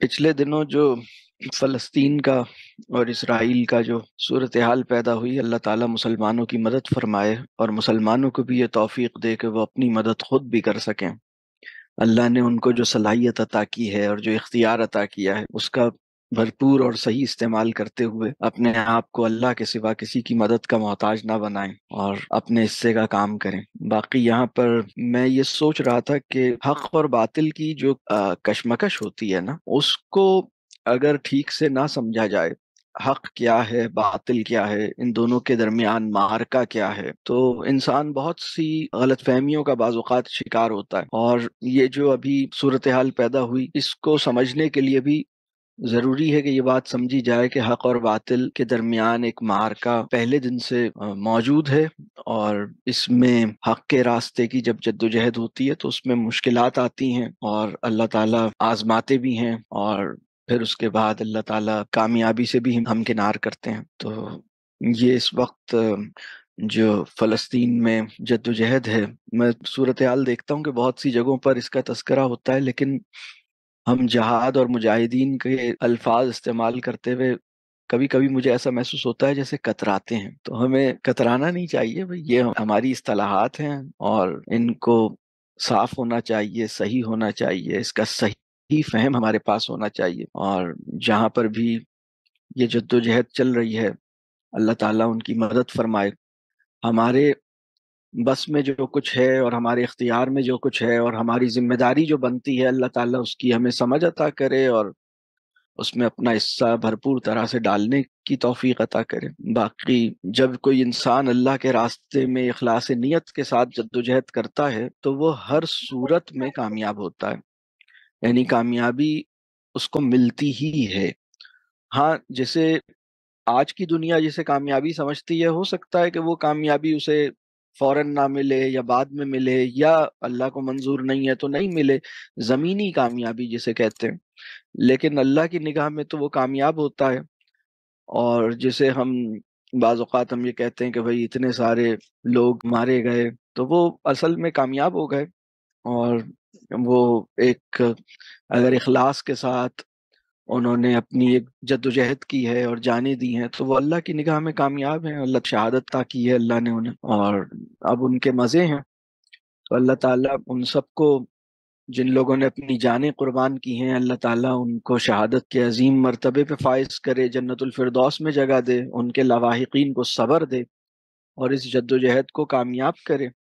पिछले दिनों जो फलस्तीन का और इसराइल का जो सूरत हाल पैदा हुई अल्लाह ताला मुसलमानों की मदद फरमाए और मुसलमानों को भी ये तोफ़ी दे कि वो अपनी मदद खुद भी कर सकें अल्लाह ने उनको जो सलाहियत अता की है और जो इख्तियार अता किया है उसका भरपूर और सही इस्तेमाल करते हुए अपने आप को अल्लाह के सिवा किसी की मदद का मोहताज ना बनाएं और अपने हिस्से का काम करें बाकी यहाँ पर मैं ये सोच रहा था कि हक और बातिल की जो कशमकश होती है ना उसको अगर ठीक से ना समझा जाए हक क्या है बातिल क्या है इन दोनों के दरमियान मारका क्या है तो इंसान बहुत सी गलत फहमियों का बाजुकात शिकार होता है और ये जो अभी सूरत हाल पैदा हुई इसको समझने के लिए भी ज़रूरी है कि ये बात समझी जाए कि हक और बातिल के दरमियान एक मार्का पहले दिन से मौजूद है और इसमें हक के रास्ते की जब जद्दोजहद होती है तो उसमें मुश्किल आती हैं और अल्लाह ताला आजमाते भी हैं और फिर उसके बाद अल्लाह ताला कामयाबी से भी हमकिनार करते हैं तो ये इस वक्त जो फ़लस्तीन में जद्दोजहद है मैं सूरत हाल देखता हूँ कि बहुत सी जगहों पर इसका तस्करा होता है लेकिन हम जहाद और मुजाहिदीन के अल्फाज इस्तेमाल करते हुए कभी कभी मुझे ऐसा महसूस होता है जैसे कतराते हैं तो हमें कतराना नहीं चाहिए भाई ये हमारी असलाहत हैं और इनको साफ होना चाहिए सही होना चाहिए इसका सही फहम हमारे पास होना चाहिए और जहाँ पर भी ये जद्दोजहद चल रही है अल्लाह ताला उनकी मदद फरमाए हमारे बस में जो कुछ है और हमारे इख्तियार में जो कुछ है और हमारी जिम्मेदारी जो बनती है अल्लाह ताला उसकी हमें समझ अता करे और उसमें अपना हिस्सा भरपूर तरह से डालने की तोफ़ी अता करे बाकी जब कोई इंसान अल्लाह के रास्ते में अखलास नीयत के साथ जद्दोजहद करता है तो वो हर सूरत में कामयाब होता है यानी कामयाबी उसको मिलती ही है हाँ जैसे आज की दुनिया जिसे कामयाबी समझती है हो सकता है कि वो कामयाबी उसे फौरन ना मिले या बाद में मिले या अल्लाह को मंजूर नहीं है तो नहीं मिले ज़मीनी कामयाबी जिसे कहते हैं लेकिन अल्लाह की निगाह में तो वो कामयाब होता है और जिसे हम बाज़ात हम ये कहते हैं कि भाई इतने सारे लोग मारे गए तो वो असल में कामयाब हो गए और वो एक अगर इखलास के साथ उन्होंने अपनी एक जद्दोजहद की है और जाने दी हैं तो वो अल्लाह की निगाह में कामयाब हैं अल्लाह शहादत ता की है अल्लाह ने उन्हें और अब उनके मज़े हैं तो अल्लाह ताला उन सबको जिन लोगों ने अपनी जानें कुर्बान की हैं अल्लाह ताला उनको शहादत के अजीम मरतबे पे फायज करे जन्नतफरदौस में जगह दे उनके लवाहिकीन को सबर दे और इस जद्दोजहद को कामयाब करे